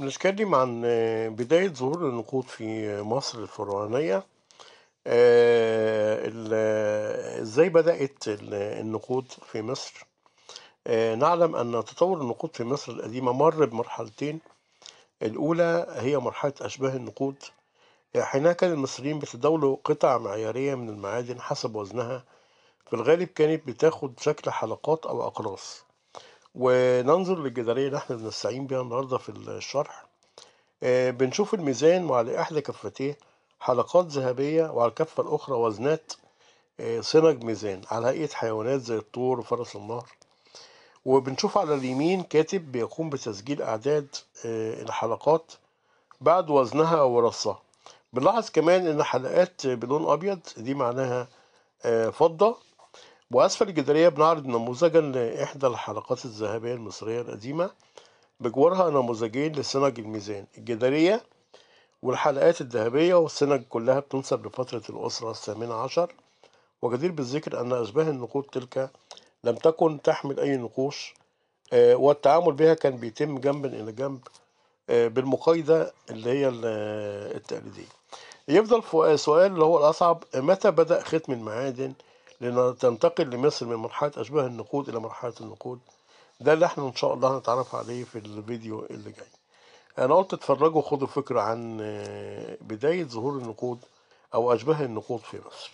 بنتكلم عن اه، بداية ظهور اه، اه، النقود في مصر الفرعونية ازاي بدأت النقود في مصر نعلم أن تطور النقود في مصر القديمة مر بمرحلتين الأولى هي مرحلة أشباه النقود حينها كان المصريين بيتداولوا قطع معيارية من المعادن حسب وزنها في الغالب كانت بتاخد شكل حلقات أو أقراص وننظر للجدارية اللي احنا بنستعين بيها النهاردة في الشرح آه، بنشوف الميزان وعلى إحدى كفتيه حلقات ذهبية وعلى الكفة الأخرى وزنات آه، صنج ميزان على هيئة حيوانات زي الطور وفرس النهر وبنشوف على اليمين كاتب بيقوم بتسجيل أعداد آه، الحلقات بعد وزنها ورصها بنلاحظ كمان إن حلقات بلون أبيض دي معناها فضة وأسفل الجدارية بنعرض نموذجا لإحدى الحلقات الذهبية المصرية القديمة بجوارها نموذجين لسنج الميزان الجدارية والحلقات الذهبية والسنج كلها بتنسب لفترة الأسرة الثامنة عشر وجدير بالذكر أن أشباه النقود تلك لم تكن تحمل أي نقوش آه، والتعامل بها كان بيتم جنبا إلى جنب آه، بالمقايدة اللي هي آه، التقليدية يفضل سؤال اللي هو الأصعب متى بدأ ختم المعادن لتنتقل لمصر من مرحلة أشباه النقود إلى مرحلة النقود ده اللي احنا إن شاء الله هنتعرف عليه في الفيديو اللي جاي أنا قلت اتفرجوا خدوا فكرة عن آه، بداية ظهور النقود أو أشباه النقود في مصر